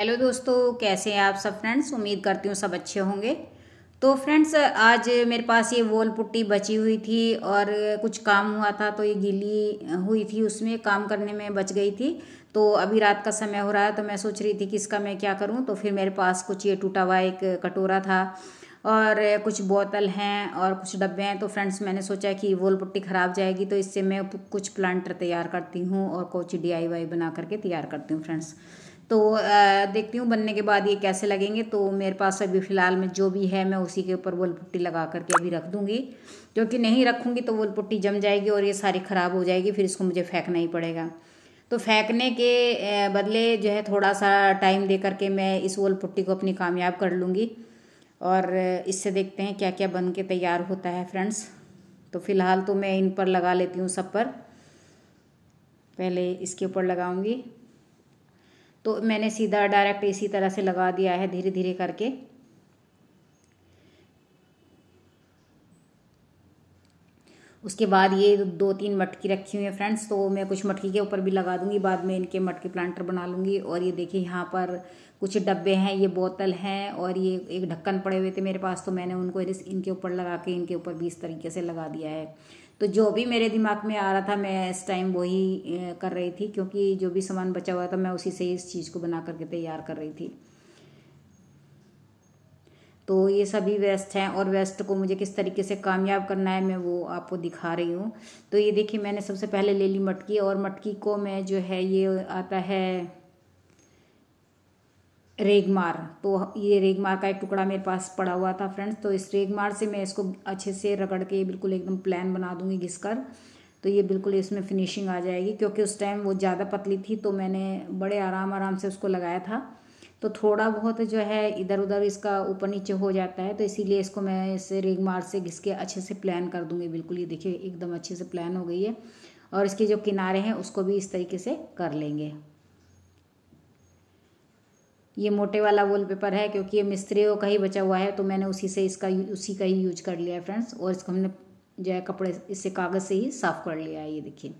hello दोस्तों कैसे हैं आप सब फ्रेंड्स उम्मीद करती हूँ सब अच्छे होंगे तो फ्रेंड्स आज मेरे पास ये वोल पुट्टी बची हुई थी और कुछ काम हुआ था तो ये गीली हुई थी उसमें काम करने में बच गई थी तो अभी रात का समय हो रहा है तो मैं सोच रही थी कि इसका मैं क्या करूँ तो फिर मेरे पास कुछ ये टूटा हुआ एक कटोरा था और कुछ बोतल हैं और कुछ डब्बे हैं तो फ्रेंड्स मैंने सोचा कि वोल पुट्टी ख़राब जाएगी तो इससे मैं कुछ प्लांटर तैयार करती हूँ और कुछ डी बना करके तैयार करती हूँ फ्रेंड्स तो देखती हूँ बनने के बाद ये कैसे लगेंगे तो मेरे पास अभी फ़िलहाल में जो भी है मैं उसी के ऊपर वोल पुट्टी लगा करके अभी रख दूँगी क्योंकि नहीं रखूँगी तो वोल पुट्टी जम जाएगी और ये सारी ख़राब हो जाएगी फिर इसको मुझे फेंकना ही पड़ेगा तो फेंकने के बदले जो है थोड़ा सा टाइम दे करके मैं इस वोल पुट्टी को अपनी कामयाब कर लूँगी और इससे देखते हैं क्या क्या बन के तैयार होता है फ्रेंड्स तो फ़िलहाल तो मैं इन पर लगा लेती हूँ सब पर पहले इसके ऊपर लगाऊंगी तो मैंने सीधा डायरेक्ट इसी तरह से लगा दिया है धीरे धीरे करके उसके बाद ये दो तीन मटकी रखी हुई है फ्रेंड्स तो मैं कुछ मटकी के ऊपर भी लगा दूंगी बाद में इनके मटके प्लांटर बना लूंगी और ये देखिए यहाँ पर कुछ डब्बे हैं ये बोतल हैं और ये एक ढक्कन पड़े हुए थे मेरे पास तो मैंने उनको इनके ऊपर लगा के इनके ऊपर भी इस तरीके से लगा दिया है तो जो भी मेरे दिमाग में आ रहा था मैं इस टाइम वही कर रही थी क्योंकि जो भी सामान बचा हुआ था मैं उसी से ही इस चीज़ को बना करके तैयार कर रही थी तो ये सभी वेस्ट हैं और वेस्ट को मुझे किस तरीके से कामयाब करना है मैं वो आपको दिखा रही हूँ तो ये देखिए मैंने सबसे पहले ले ली मटकी और मटकी को मैं जो है ये आता है रेगमार तो ये रेगमार का एक टुकड़ा मेरे पास पड़ा हुआ था फ्रेंड्स तो इस रेगमार से मैं इसको अच्छे से रगड़ के बिल्कुल एकदम प्लान बना दूँगी घिस कर तो ये बिल्कुल इसमें फिनिशिंग आ जाएगी क्योंकि उस टाइम वो ज़्यादा पतली थी तो मैंने बड़े आराम आराम से उसको लगाया था तो थोड़ा बहुत जो है इधर उधर इसका ऊपर नीचे हो जाता है तो इसीलिए इसको मैं इस रेगमार से घिस के अच्छे से प्लान कर दूँगी बिल्कुल ये देखिए एकदम अच्छे से प्लान हो गई है और इसके जो किनारे हैं उसको भी इस तरीके से कर लेंगे ये मोटे वाला वॉलपेपर है क्योंकि ये मिस्त्रियों का ही बचा हुआ है तो मैंने उसी से इसका उसी का ही यूज कर लिया है फ्रेंड्स और इसको हमने जो है कपड़े इससे कागज़ से ही साफ़ कर लिया है ये देखिए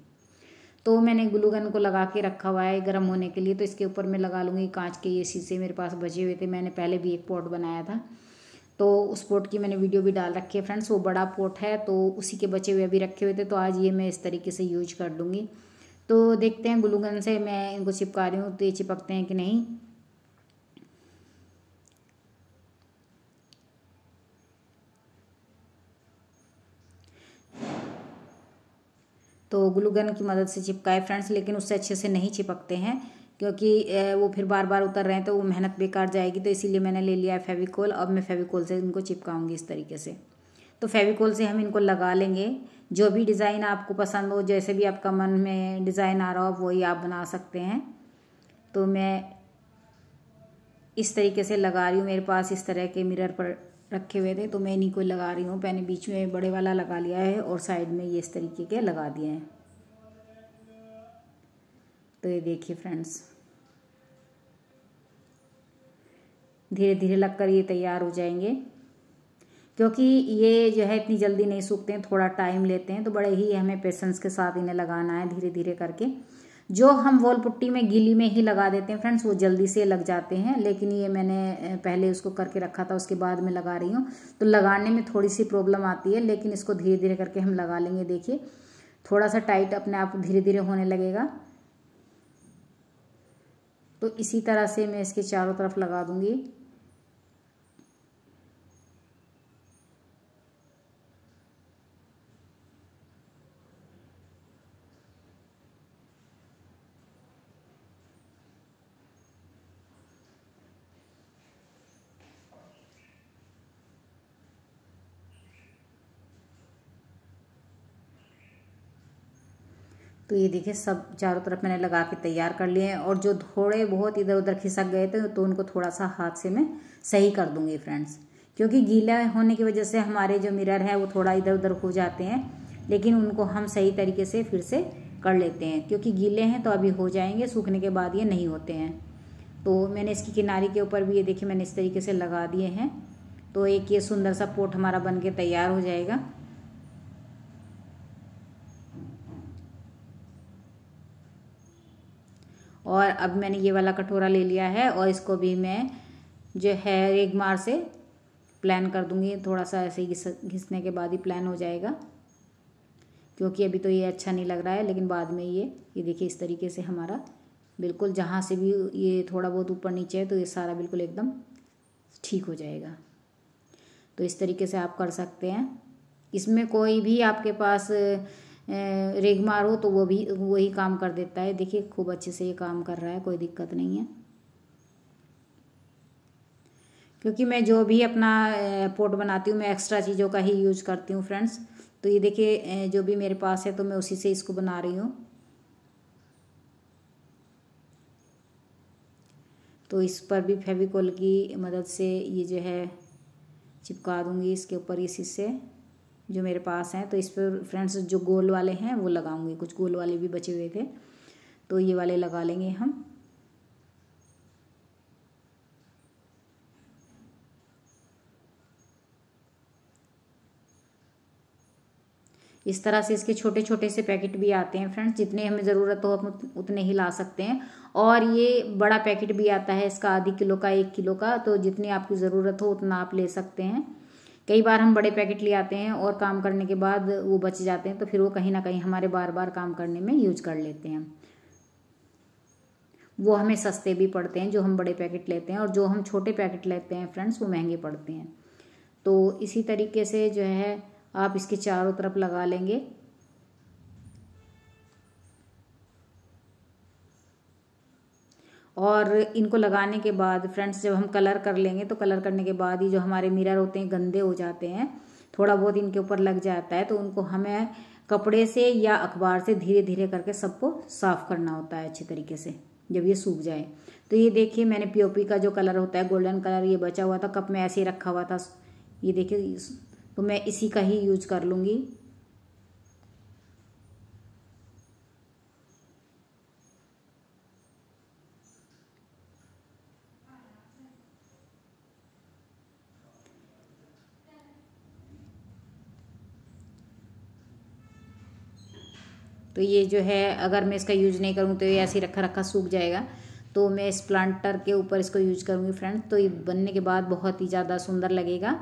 तो मैंने ग्लू गन को लगा के रखा हुआ है गर्म होने के लिए तो इसके ऊपर मैं लगा लूँगी कांच के ये शीशे मेरे पास बचे हुए थे मैंने पहले भी एक पॉट बनाया था तो उस पोर्ट की मैंने वीडियो भी डाल रखी है फ्रेंड्स वो बड़ा पोर्ट है तो उसी के बचे हुए अभी रखे हुए थे तो आज ये मैं इस तरीके से यूज कर लूँगी तो देखते हैं ग्लूगन से मैं इनको चिपका रही हूँ तो ये चिपकते हैं कि नहीं ग्लू गन की मदद से चिपकाए फ्रेंड्स लेकिन उससे अच्छे से नहीं चिपकते हैं क्योंकि वो फिर बार बार उतर रहे हैं तो वो मेहनत बेकार जाएगी तो इसीलिए मैंने ले लिया है फेविकोल अब मैं फेविकोल से इनको चिपकाऊंगी इस तरीके से तो फेविकोल से हम इनको लगा लेंगे जो भी डिज़ाइन आपको पसंद हो जैसे भी आपका मन में डिज़ाइन आ रहा हो वही आप बना सकते हैं तो मैं इस तरीके से लगा रही हूँ मेरे पास इस तरह के मिरर पर रखे हुए थे तो मैं इन्हीं को लगा रही हूँ मैंने बीच में बड़े वाला लगा लिया है और साइड में ये इस तरीके के लगा दिए हैं तो ये देखिए फ्रेंड्स धीरे धीरे लगकर ये तैयार हो जाएंगे क्योंकि ये जो है इतनी जल्दी नहीं सूखते हैं थोड़ा टाइम लेते हैं तो बड़े ही हमें पेशेंस के साथ इन्हें लगाना है धीरे धीरे करके जो हम वॉल पुट्टी में गीली में ही लगा देते हैं फ्रेंड्स वो जल्दी से लग जाते हैं लेकिन ये मैंने पहले उसको करके रखा था उसके बाद में लगा रही हूँ तो लगाने में थोड़ी सी प्रॉब्लम आती है लेकिन इसको धीरे धीरे करके हम लगा लेंगे देखिए थोड़ा सा टाइट अपने आप धीरे धीरे होने लगेगा तो इसी तरह से मैं इसके चारों तरफ लगा दूँगी तो ये देखिए सब चारों तरफ मैंने लगा के तैयार कर लिए हैं और जो थोड़े बहुत इधर उधर खिसक गए थे तो उनको थोड़ा सा हाथ से मैं सही कर दूंगी फ्रेंड्स क्योंकि गीला होने की वजह से हमारे जो मिरर है वो थोड़ा इधर उधर हो जाते हैं लेकिन उनको हम सही तरीके से फिर से कर लेते हैं क्योंकि गीले हैं तो अभी हो जाएंगे सूखने के बाद ये नहीं होते हैं तो मैंने इसकी किनारी के ऊपर भी ये देखिए मैंने इस तरीके से लगा दिए हैं तो एक ये सुंदर सा पोट हमारा बन के तैयार हो जाएगा और अब मैंने ये वाला कटोरा ले लिया है और इसको भी मैं जो है एक मार से प्लान कर दूँगी थोड़ा सा ऐसे घिस घिसने के बाद ही प्लान हो जाएगा क्योंकि अभी तो ये अच्छा नहीं लग रहा है लेकिन बाद में ये ये देखिए इस तरीके से हमारा बिल्कुल जहाँ से भी ये थोड़ा बहुत ऊपर नीचे है तो ये सारा बिल्कुल एकदम ठीक हो जाएगा तो इस तरीके से आप कर सकते हैं इसमें कोई भी आपके पास रेगमार हो तो वो भी वही काम कर देता है देखिए खूब अच्छे से ये काम कर रहा है कोई दिक्कत नहीं है क्योंकि मैं जो भी अपना पोर्ट बनाती हूँ मैं एक्स्ट्रा चीज़ों का ही यूज करती हूँ फ्रेंड्स तो ये देखिए जो भी मेरे पास है तो मैं उसी से इसको बना रही हूँ तो इस पर भी फेविकोल की मदद से ये जो है चिपका दूँगी इसके ऊपर इसी से जो मेरे पास हैं तो इस पर फ्रेंड्स जो गोल वाले हैं वो लगाऊंगी कुछ गोल वाले भी बचे हुए थे तो ये वाले लगा लेंगे हम इस तरह से इसके छोटे छोटे से पैकेट भी आते हैं फ्रेंड्स जितने हमें ज़रूरत हो हम उतने ही ला सकते हैं और ये बड़ा पैकेट भी आता है इसका आधी किलो का एक किलो का तो जितनी आपकी ज़रूरत हो उतना आप ले सकते हैं कई बार हम बड़े पैकेट ले आते हैं और काम करने के बाद वो बच जाते हैं तो फिर वो कहीं ना कहीं हमारे बार बार काम करने में यूज कर लेते हैं वो हमें सस्ते भी पड़ते हैं जो हम बड़े पैकेट लेते हैं और जो हम छोटे पैकेट लेते हैं फ्रेंड्स वो महंगे पड़ते हैं तो इसी तरीके से जो है आप इसके चारों तरफ लगा लेंगे और इनको लगाने के बाद फ्रेंड्स जब हम कलर कर लेंगे तो कलर करने के बाद ही जो हमारे मिरर होते हैं गंदे हो जाते हैं थोड़ा बहुत इनके ऊपर लग जाता है तो उनको हमें कपड़े से या अखबार से धीरे धीरे करके सबको साफ करना होता है अच्छे तरीके से जब ये सूख जाए तो ये देखिए मैंने पीओपी का जो कलर होता है गोल्डन कलर ये बचा हुआ था कप में ऐसे ही रखा हुआ था ये देखिए तो मैं इसी का ही यूज कर लूँगी तो ये जो है अगर मैं इसका यूज़ नहीं करूँ तो ये ऐसे रखा रखा सूख जाएगा तो मैं इस प्लांटर के ऊपर इसको यूज करूँगी फ्रेंड्स तो ये बनने के बाद बहुत ही ज़्यादा सुंदर लगेगा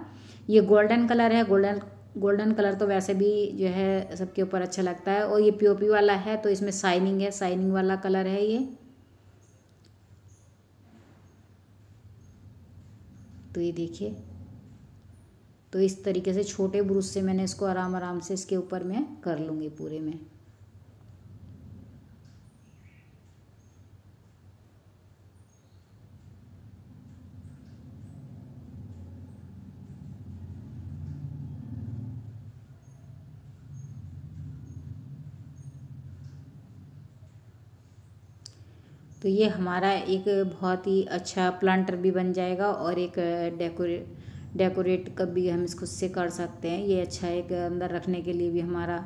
ये गोल्डन कलर है गोल्डन गोल्डन कलर तो वैसे भी जो है सबके ऊपर अच्छा लगता है और ये पीओपी वाला है तो इसमें साइनिंग है साइनिंग वाला कलर है ये तो ये देखिए तो इस तरीके से छोटे ब्रूस से मैंने इसको आराम आराम से इसके ऊपर मैं कर लूँगी पूरे में तो ये हमारा एक बहुत ही अच्छा प्लांटर भी बन जाएगा और एक डेकोरेट डेकोरेट कब भी हम इसको से कर सकते हैं ये अच्छा एक अंदर रखने के लिए भी हमारा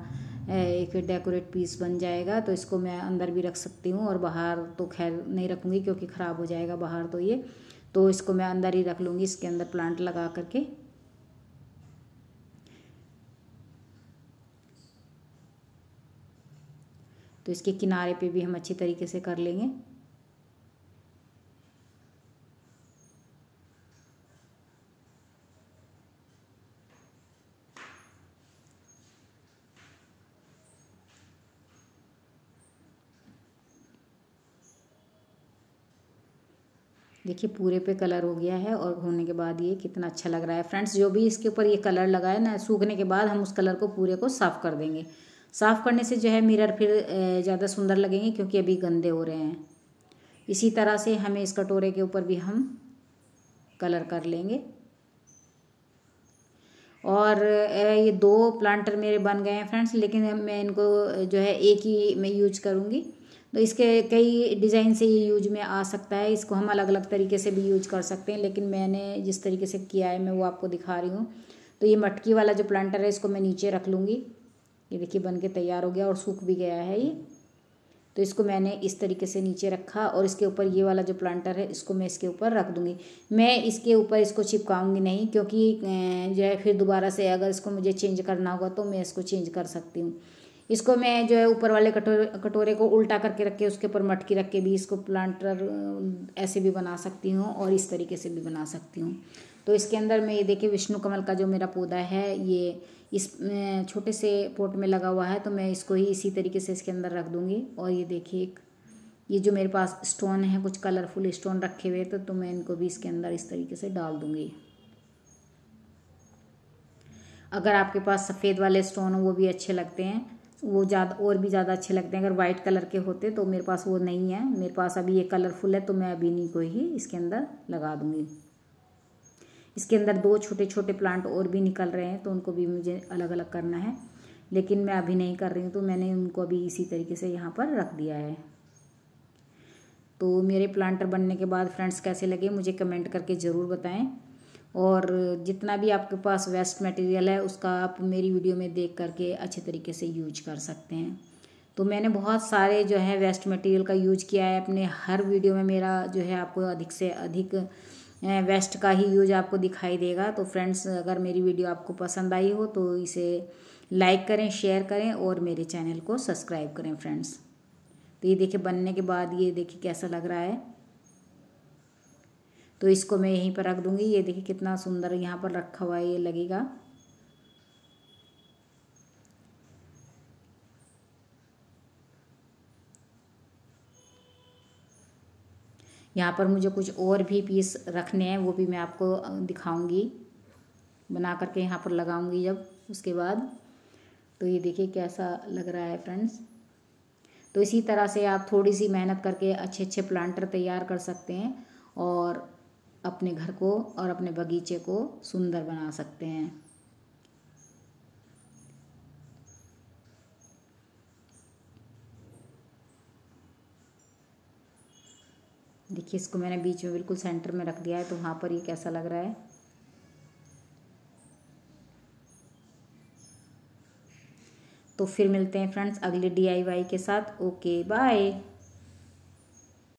एक डेकोरेट पीस बन जाएगा तो इसको मैं अंदर भी रख सकती हूँ और बाहर तो खैर नहीं रखूँगी क्योंकि ख़राब हो जाएगा बाहर तो ये तो इसको मैं अंदर ही रख लूँगी इसके अंदर प्लांट लगा करके तो इसके किनारे पे भी हम अच्छी तरीके से कर लेंगे देखिए पूरे पे कलर हो गया है और होने के बाद ये कितना अच्छा लग रहा है फ्रेंड्स जो भी इसके ऊपर ये कलर लगा है ना सूखने के बाद हम उस कलर को पूरे को साफ़ कर देंगे साफ़ करने से जो है मिरर फिर ज़्यादा सुंदर लगेंगे क्योंकि अभी गंदे हो रहे हैं इसी तरह से हमें इस कटोरे के ऊपर भी हम कलर कर लेंगे और ये दो प्लांटर मेरे बन गए हैं फ्रेंड्स लेकिन मैं इनको जो है एक ही मैं यूज करूँगी तो इसके कई डिज़ाइन से ये यूज में आ सकता है इसको हम अलग अलग तरीके से भी यूज कर सकते हैं लेकिन मैंने जिस तरीके से किया है मैं वो आपको दिखा रही हूँ तो ये मटकी वाला जो प्लांटर है इसको मैं नीचे रख लूँगी ये देखिए बन के तैयार हो गया और सूख भी गया है ये तो इसको मैंने इस तरीके से नीचे रखा और इसके ऊपर ये वाला जो प्लांटर है इसको मैं इसके ऊपर रख दूँगी मैं इसके ऊपर इसको चिपकाऊँगी नहीं क्योंकि जो है फिर दोबारा से अगर इसको मुझे चेंज करना होगा तो मैं इसको चेंज कर सकती हूँ इसको मैं जो है ऊपर वाले कटोरे कटोरे को उल्टा करके रख के उसके ऊपर मटकी रख के भी इसको प्लांटर ऐसे भी बना सकती हूँ और इस तरीके से भी बना सकती हूँ तो इसके अंदर मैं ये देखिए विष्णु कमल का जो मेरा पौधा है ये इस छोटे से पोट में लगा हुआ है तो मैं इसको ही इसी तरीके से इसके अंदर रख दूँगी और ये देखिए एक ये जो मेरे पास स्टोन है कुछ कलरफुल स्टोन रखे हुए तो, तो मैं इनको भी इसके अंदर इस तरीके से डाल दूँगी अगर आपके पास सफ़ेद वाले स्टोन हो वो भी अच्छे लगते हैं वो ज़्यादा और भी ज़्यादा अच्छे लगते हैं अगर वाइट कलर के होते तो मेरे पास वो नहीं है मेरे पास अभी ये कलरफुल है तो मैं अभी नहीं कोई ही इसके अंदर लगा दूँगी इसके अंदर दो छोटे छोटे प्लांट और भी निकल रहे हैं तो उनको भी मुझे अलग अलग करना है लेकिन मैं अभी नहीं कर रही हूँ तो मैंने उनको अभी इसी तरीके से यहाँ पर रख दिया है तो मेरे प्लांटर बनने के बाद फ्रेंड्स कैसे लगे मुझे कमेंट करके ज़रूर बताएं और जितना भी आपके पास वेस्ट मटेरियल है उसका आप मेरी वीडियो में देख करके अच्छे तरीके से यूज कर सकते हैं तो मैंने बहुत सारे जो है वेस्ट मटेरियल का यूज किया है अपने हर वीडियो में मेरा जो है आपको अधिक से अधिक वेस्ट का ही यूज आपको दिखाई देगा तो फ्रेंड्स अगर मेरी वीडियो आपको पसंद आई हो तो इसे लाइक करें शेयर करें और मेरे चैनल को सब्सक्राइब करें फ्रेंड्स तो ये देखिए बनने के बाद ये देखिए कैसा लग रहा है तो इसको मैं यहीं पर रख दूँगी ये देखिए कितना सुंदर यहाँ पर रखा हुआ है ये लगेगा यहाँ पर मुझे कुछ और भी पीस रखने हैं वो भी मैं आपको दिखाऊंगी बना करके यहाँ पर लगाऊंगी जब उसके बाद तो ये देखिए कैसा लग रहा है फ्रेंड्स तो इसी तरह से आप थोड़ी सी मेहनत करके अच्छे अच्छे प्लांटर तैयार कर सकते हैं और अपने घर को और अपने बगीचे को सुंदर बना सकते हैं देखिए इसको मैंने बीच में बिल्कुल सेंटर में रख दिया है तो वहाँ पर ये कैसा लग रहा है तो फिर मिलते हैं फ्रेंड्स अगले डी के साथ ओके बाय